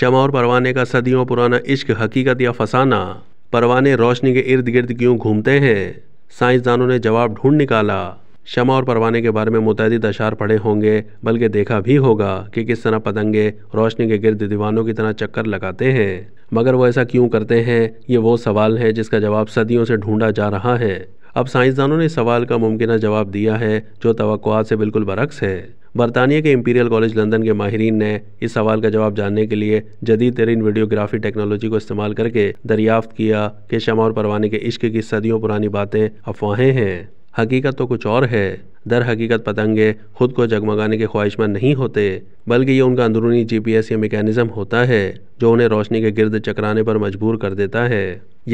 शमा और परवाने का सदियों पुराना इश्क हकीकत या फसाना परवाने रोशनी के इर्द गिर्द क्यों घूमते हैं साइंसदानों ने जवाब ढूंढ निकाला शमा और परवाने के बारे में मुतद अशार पढ़े होंगे बल्कि देखा भी होगा कि किस तरह पतंगे रोशनी के गिर्द दीवानों की तरह चक्कर लगाते हैं मगर वो ऐसा क्यों करते हैं ये वो सवाल है जिसका जवाब सदियों से ढूंढा जा रहा है अब साइंसदानों ने सवाल का मुमकिन जवाब दिया है जो तो से बिल्कुल बरक्स है बरतानिया के इंपीरियल कॉलेज लंदन के माहरीन ने इस सवाल का जवाब जानने के लिए जदीद तरीन वीडियोग्राफी टेक्नोलॉजी को इस्तेमाल करके दरियाफ्त किया कि शमा और परवाने के इश्क की सदियों पुरानी बातें अफवाहें हैं हकीकत तो कुछ और है दर हकीकत पतंगे खुद को जगमगाने के ख्वाहिशमंद नहीं होते बल्कि ये उनका अंदरूनी जीपीएस या मेकैनिज़्म होता है जो उन्हें रोशनी के गिरद चकराने पर मजबूर कर देता है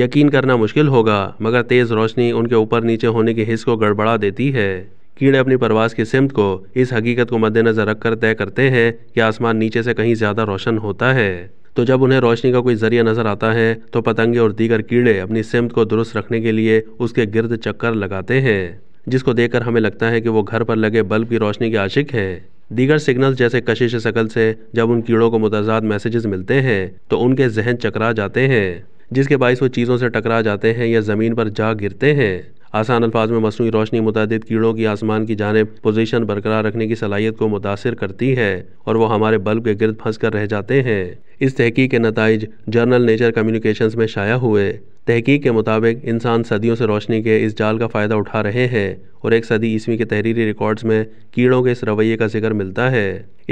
यकीन करना मुश्किल होगा मगर तेज़ रोशनी उनके ऊपर नीचे होने के हिस्स को गड़बड़ा देती है कीड़े अपनी परवास की सिमत को इस हकीकत को मद्देनज़र रखकर तय करते हैं कि आसमान नीचे से कहीं ज़्यादा रोशन होता है तो जब उन्हें रोशनी का कोई जरिया नज़र आता है तो पतंगे और दीगर कीड़े अपनी सिमत को दुरुस्त रखने के लिए उसके गिरद चक्कर लगाते हैं जिसको देखकर हमें लगता है कि वो घर पर लगे बल्ब की रोशनी के आशिक हैं दीगर सिग्नल्स जैसे कशिश शकल से जब उन कीड़ों को मुतजाद मैसेजेस मिलते हैं तो उनके जहन चकरा जाते हैं जिसके बायस वो चीज़ों से टकरा जाते हैं या ज़मीन पर जा गिरते हैं आसान अल्फाज में मसनू रोशनी मुतद कीड़ों की आसमान की जानब पोजीशन बरकरार रखने की सलाहियत को मुतासर करती है और वह हमारे बल्ब के गिरद फंस कर रह जाते हैं इस तहकीक के नतज जर्नल नेचर कम्युनिकेशन में शाया हुए तहकीक के मुताबिक इंसान सदियों से रोशनी के इस जाल का फ़ायदा उठा रहे हैं और एक सदी ईस्वी के तहरीरी रिकॉर्ड्स में कीड़ों के इस रवैये का जिक्र मिलता है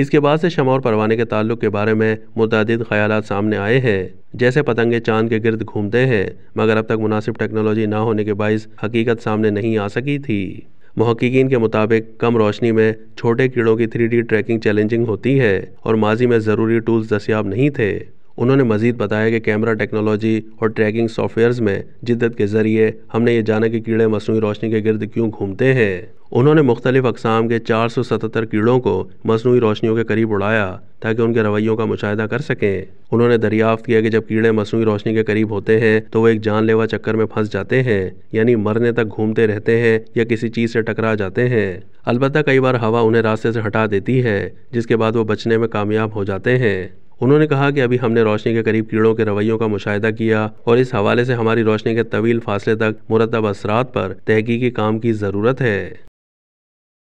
इसके बाद से शमा और परवाने के ताल्लुक के बारे में मुतद ख्याल सामने आए हैं जैसे पतंगे चांद के गिर्द घूमते हैं मगर अब तक मुनासिब टेक्नोलॉजी ना होने के बायस हकीकत सामने नहीं आ सकी थी महक्कीन के मुताबिक कम रोशनी में छोटे कीड़ों की थ्री ट्रैकिंग चैलेंजिंग होती है और माजी में ज़रूरी टूल्स दस्याब नहीं थे उन्होंने मजीद बताया कि कैमरा टेक्नोलॉजी और ट्रैकिंग सॉफ्टवेयर में जिद्दत के ज़रिए हमने ये जाना कि कीड़े मसनू रोशनी के गर्द क्यों घूमते हैं उन्होंने मुख्तलिफ अकसाम के चार सौ सतहत्तर कीड़ों को मसनू रोशनियों के करीब उड़ाया ताकि उनके रवैयों का मुशाह कर सकें उन्होंने दरियाफ्त किया कि जब कीड़े मसनू रोशनी के करीब होते हैं तो वो एक जानलेवा चक्कर में फंस जाते हैं यानी मरने तक घूमते रहते हैं या किसी चीज़ से टकरा जाते हैं अलबत् कई बार हवा उन्हें रास्ते से हटा देती है जिसके बाद वो बचने में कामयाब हो जाते हैं उन्होंने कहा कि अभी हमने रोशनी के करीब कीड़ों के रवैयों का मुशाहिदा किया और इस हवाले से हमारी रोशनी के तवील फासले तक मुरतब असरात पर तहकीकी काम की ज़रूरत है